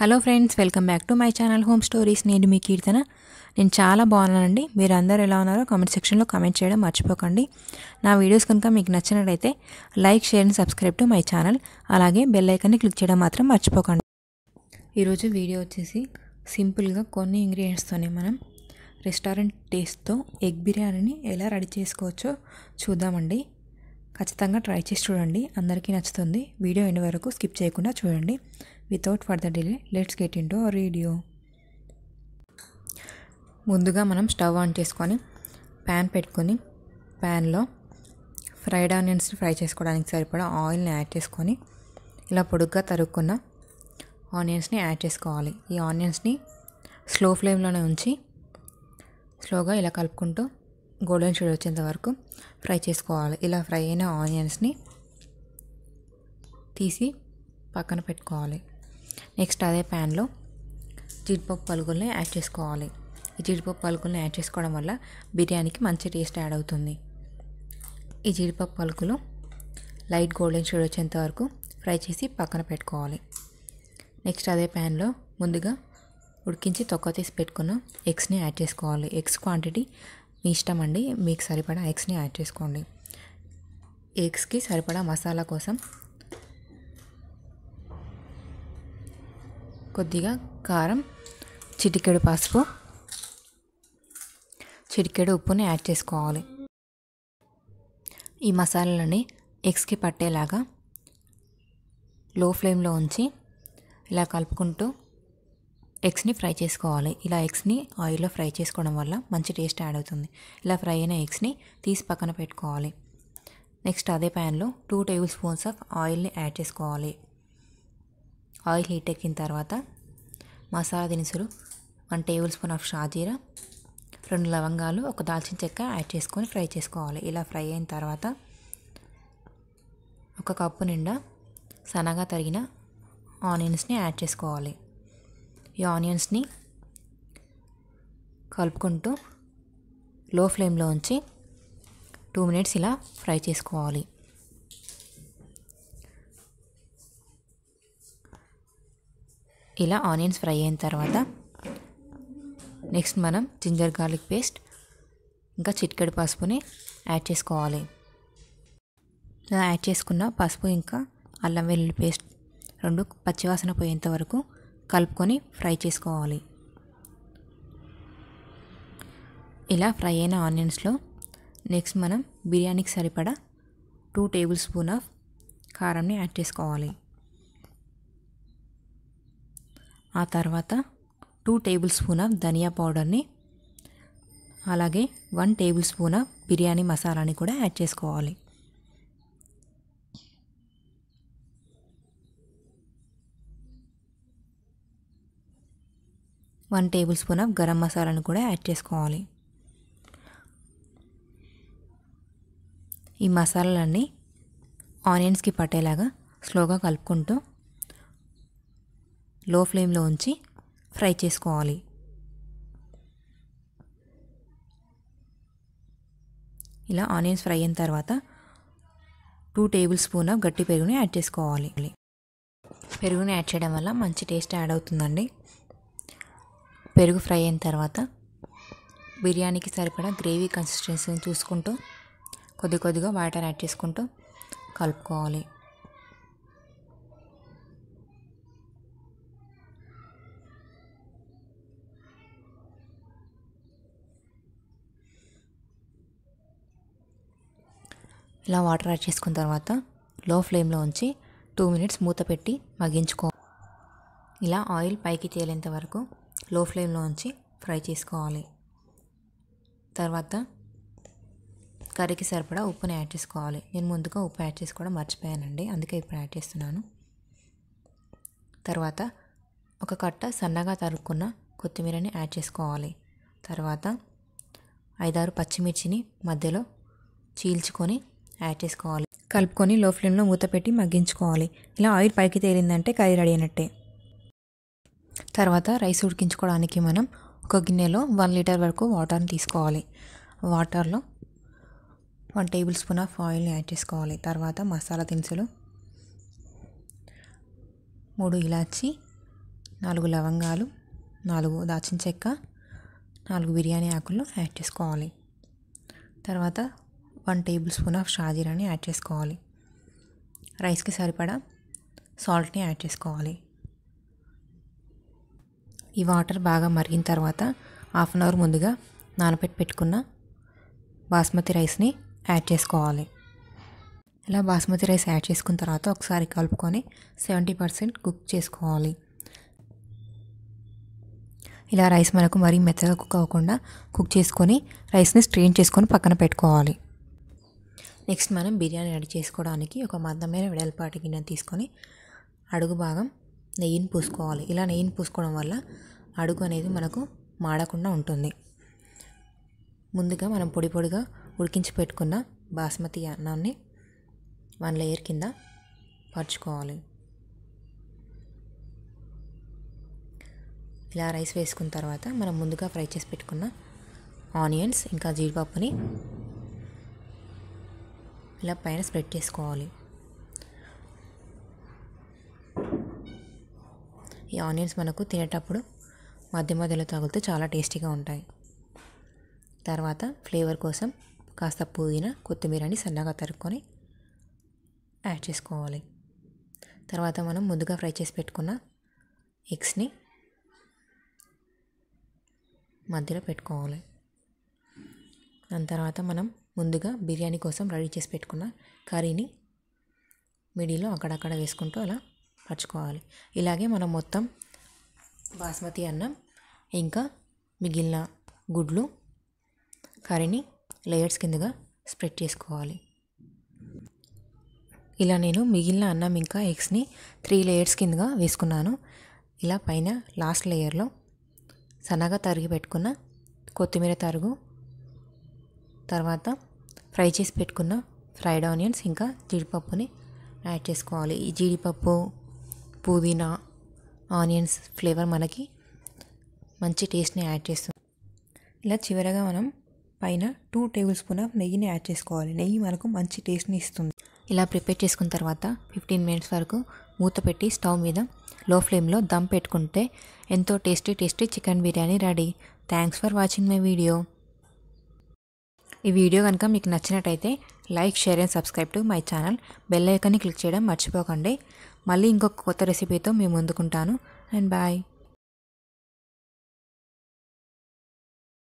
hello friends welcome back to my channel home stories నేను మీ కీర్తన నేను చాలా బాగున్నానండి మీరు అందరు ఎలా ఉన్నారో కామెంట్ సెక్షన్లో కామెంట్ చేయడం మర్చిపోకండి నా వీడియోస్ కనుక మీకు నచ్చినట్లయితే like share and subscribe to my channel అలాగే బెల్ ఐకాన్ని క్లిక్ చేయడం మాత్రం మర్చిపోకండి ఈరోజు వీడియో వచ్చేసి సింపుల్గా కొన్ని ఇంగ్రీడియంట్స్తోనే మనం రెస్టారెంట్ టేస్ట్తో ఎగ్ బిర్యానీని ఎలా రెడీ చేసుకోవచ్చో చూద్దామండి ఖచ్చితంగా ట్రై చేసి చూడండి అందరికీ నచ్చుతుంది వీడియో ఎన్ని వరకు స్కిప్ చేయకుండా చూడండి without further delay let's get into our video ముందుగా మనం స్టవ్ ఆన్ చేసుకొని ప్యాన్ పెట్టుకొని ప్యాన్లో ఫ్రైడ్ ఆనియన్స్ ఫ్రై చేసుకోవడానికి సరిపడా ఆయిల్ని యాడ్ చేసుకొని ఇలా పొడుగ్గా తరుక్కున్న ఆనియన్స్ని యాడ్ చేసుకోవాలి ఈ ఆనియన్స్ని స్లో ఫ్లేమ్లోనే ఉంచి స్లోగా ఇలా కలుపుకుంటూ గోల్డెన్ షేడ్ వచ్చేంత వరకు ఫ్రై చేసుకోవాలి ఇలా ఫ్రై అయిన ఆనియన్స్ని తీసి పక్కన పెట్టుకోవాలి నెక్స్ట్ అదే ప్యాన్లో జీడిపప్పు పలుకుల్ని యాడ్ చేసుకోవాలి ఈ జీడిపప్పు పలుకుల్ని యాడ్ చేసుకోవడం వల్ల బిర్యానీకి మంచి టేస్ట్ యాడ్ అవుతుంది ఈ జీడిపప్పు పలుకులు లైట్ గోల్డెన్ షేడ్ వచ్చేంత వరకు ఫ్రై చేసి పక్కన పెట్టుకోవాలి నెక్స్ట్ అదే ప్యాన్లో ముందుగా ఉడికించి తొక్క తీసి పెట్టుకున్న ఎగ్స్ని యాడ్ చేసుకోవాలి ఎగ్స్ క్వాంటిటీ మీ ఇష్టం అండి మీకు సరిపడా ఎగ్స్ని యాడ్ చేసుకోండి ఎగ్స్కి సరిపడా మసాలా కోసం కొద్దిగా కారం చిటికెడు పసుపు చిటికెడు ఉప్పుని యాడ్ చేసుకోవాలి ఈ మసాలాలని ఎగ్స్కి పట్టేలాగా లో ఫ్లేమ్లో ఉంచి ఇలా కలుపుకుంటూ ఎగ్స్ని ఫ్రై చేసుకోవాలి ఇలా ఎగ్స్ని ఆయిల్లో ఫ్రై చేసుకోవడం వల్ల మంచి టేస్ట్ యాడ్ అవుతుంది ఇలా ఫ్రై అయిన ఎగ్స్ని తీసి పక్కన పెట్టుకోవాలి నెక్స్ట్ అదే ప్యాన్లో టూ టేబుల్ స్పూన్స్ ఆఫ్ ఆయిల్ని యాడ్ చేసుకోవాలి ఆయిల్ హీట్ ఎక్కిన తర్వాత మసాలా దినుసులు వన్ టేబుల్ స్పూన్ ఆఫ్ షాజీరా రెండు లవంగాలు ఒక దాల్చిన చెక్క యాడ్ చేసుకొని ఫ్రై చేసుకోవాలి ఇలా ఫ్రై అయిన తర్వాత ఒక కప్పు నిండా సన్నగా తరిగిన ఆనియన్స్ని యాడ్ చేసుకోవాలి ఈ ఆనియన్స్ని కలుపుకుంటూ లో ఫ్లేమ్లో ఉంచి టూ మినిట్స్ ఇలా ఫ్రై చేసుకోవాలి ఇలా ఆనియన్స్ ఫ్రై అయిన తర్వాత నెక్స్ట్ మనం జింజర్ గార్లిక్ పేస్ట్ ఇంకా చిట్కడి పసుపుని యాడ్ చేసుకోవాలి యాడ్ చేసుకున్న పసుపు ఇంకా అల్లం వెల్లుల్లి పేస్ట్ రెండు పచ్చివాసన పోయేంత వరకు కలుపుకొని ఫ్రై చేసుకోవాలి ఇలా ఫ్రై అయిన ఆనియన్స్లో నెక్స్ట్ మనం బిర్యానీకి సరిపడా టూ టేబుల్ స్పూన్ ఆఫ్ కారంని యాడ్ చేసుకోవాలి ఆ తర్వాత టూ టేబుల్ స్పూన్ ఆఫ్ ధనియా పౌడర్ని అలాగే one tablespoon of biryani మసాలాని కూడా యాడ్ చేసుకోవాలి one tablespoon of garam మసాలాను కూడా యాడ్ చేసుకోవాలి ఈ మసాలాలన్నీ ఆనియన్స్కి పట్టేలాగా స్లోగా కలుపుకుంటూ లో ఫ్లేమ్లో ఉంచి ఫ్రై చేసుకోవాలి ఇలా ఆనియన్స్ ఫ్రై అయిన తర్వాత టూ టేబుల్ స్పూన్ ఆఫ్ గట్టి పెరుగుని యాడ్ చేసుకోవాలి పెరుగుని యాడ్ చేయడం వల్ల మంచి టేస్ట్ యాడ్ అవుతుందండి పెరుగు ఫ్రై అయిన తర్వాత బిర్యానీకి సరిపడా గ్రేవీ కన్సిస్టెన్సీని చూసుకుంటూ కొద్ది కొద్దిగా వాటర్ యాడ్ చేసుకుంటూ కలుపుకోవాలి ఇలా వాటర్ యాడ్ చేసుకున్న తర్వాత లో ఫ్లేమ్లో ఉంచి టూ మినిట్స్ మూత పెట్టి మగ్గించుకో ఇలా ఆయిల్ పైకి తేలేంత వరకు లో ఫ్లేమ్లో ఉంచి ఫ్రై చేసుకోవాలి తర్వాత కర్రీకి సరిపడా ఉప్పుని యాడ్ చేసుకోవాలి నేను ముందుగా ఉప్పు యాడ్ చేసుకోవడం మర్చిపోయానండి అందుకే ఇప్పుడు యాడ్ చేస్తున్నాను తర్వాత ఒక కట్ట సన్నగా తరుక్కున్న కొత్తిమీరని యాడ్ చేసుకోవాలి తర్వాత ఐదారు పచ్చిమిర్చిని మధ్యలో చీల్చుకొని యాడ్ చేసుకోవాలి కలుపుకొని లో ఫ్లేమ్లో మూత పెట్టి మగ్గించుకోవాలి ఇలా ఆయిల్ పైకి తేలిందంటే కర్రీ రెడీ అయినట్టే తర్వాత రైస్ ఉడికించుకోవడానికి మనం ఒక గిన్నెలో వన్ లీటర్ వరకు వాటర్ని తీసుకోవాలి వాటర్లో వన్ టేబుల్ స్పూన్ ఆఫ్ ఆయిల్ని యాడ్ చేసుకోవాలి తర్వాత మసాలా దినుసులు మూడు ఇలాచి నాలుగు లవంగాలు నాలుగు దాచిన చెక్క నాలుగు బిర్యానీ ఆకులు యాడ్ చేసుకోవాలి తర్వాత వన్ టేబుల్ స్పూన్ ఆఫ్ షాజీరాని యాడ్ చేసుకోవాలి రైస్కి సరిపడా సాల్ట్ని యాడ్ చేసుకోవాలి ఈ వాటర్ బాగా మరిగిన తర్వాత హాఫ్ అన్ అవర్ ముందుగా నానబెట్టి పెట్టుకున్న బాస్మతి రైస్ని యాడ్ చేసుకోవాలి ఇలా బాస్మతి రైస్ యాడ్ చేసుకున్న తర్వాత ఒకసారి కలుపుకొని సెవెంటీ పర్సెంట్ కుక్ చేసుకోవాలి ఇలా రైస్ మనకు మరీ మెత్తగా కుక్ అవ్వకుండా కుక్ చేసుకొని రైస్ని స్ట్రెయిన్ చేసుకొని పక్కన పెట్టుకోవాలి నెక్స్ట్ మనం బిర్యానీ రెడీ చేసుకోవడానికి ఒక మద్దమైన వెడల్పాటి గిన్నె తీసుకొని అడుగు భాగం నెయ్యిని పూసుకోవాలి ఇలా నెయ్యిని పూసుకోవడం వల్ల అడుగు అనేది మనకు మాడకుండా ఉంటుంది ముందుగా మనం పొడి పొడిగా ఉడికించి పెట్టుకున్న బాస్మతి అన్నాన్ని వన్ లేయర్ కింద పరుచుకోవాలి ఇలా రైస్ వేసుకున్న తర్వాత మనం ముందుగా ఫ్రై చేసి పెట్టుకున్న ఆనియన్స్ ఇంకా జీడిపప్పుని ఇలా పైన స్ప్రెడ్ చేసుకోవాలి ఈ ఆనియన్స్ మనకు తినేటప్పుడు మధ్య మధ్యలో తగులుతూ చాలా టేస్టీగా ఉంటాయి తర్వాత ఫ్లేవర్ కోసం కాస్త పుదీనా కొత్తిమీరని సన్నగా తరుక్కొని యాడ్ చేసుకోవాలి తర్వాత మనం ముందుగా ఫ్రై చేసి పెట్టుకున్న ఎగ్స్ని మధ్యలో పెట్టుకోవాలి దాని తర్వాత మనం ముందుగా బిర్యానీ కోసం రెడీ చేసి పెట్టుకున్న కర్రీని మిడిలో అక్కడక్కడ వేసుకుంటూ అలా పరుచుకోవాలి ఇలాగే మనం మొత్తం బాస్మతి అన్నం ఇంకా మిగిలిన గుడ్లు కర్రీని లేయర్స్ కిందగా స్ప్రెడ్ చేసుకోవాలి ఇలా నేను మిగిలిన అన్నం ఇంకా ఎగ్స్ని త్రీ లేయర్స్ కిందగా వేసుకున్నాను ఇలా పైన లాస్ట్ లేయర్లో సన్నగా తరిగి పెట్టుకున్న కొత్తిమీర తరుగు తర్వాత ఫ్రై చేసి పెట్టుకున్న ఫ్రైడ్ ఆనియన్స్ ఇంకా జీడిపప్పుని యాడ్ చేసుకోవాలి ఈ జీడిపప్పు పుదీనా ఆనియన్స్ ఫ్లేవర్ మనకి మంచి టేస్ట్ని యాడ్ చేస్తుంది ఇలా చివరగా మనం పైన టూ టేబుల్ స్పూన్ ఆఫ్ నెయ్యిని యాడ్ చేసుకోవాలి నెయ్యి మనకు మంచి టేస్ట్ని ఇస్తుంది ఇలా ప్రిపేర్ చేసుకున్న తర్వాత ఫిఫ్టీన్ మినిట్స్ వరకు మూత పెట్టి స్టవ్ మీద లో ఫ్లేమ్లో దమ్ పెట్టుకుంటే ఎంతో tasty tasty chicken biryani ready thanks for watching my video ఈ వీడియో కనుక మీకు నచ్చినట్టయితే like share and subscribe to my channel bell ఐకాన్ని క్లిక్ చేయడం మర్చిపోకండి మళ్ళీ ఇంకొక కొత్త రెసిపీతో మేము ముందుకుంటాను అండ్ బాయ్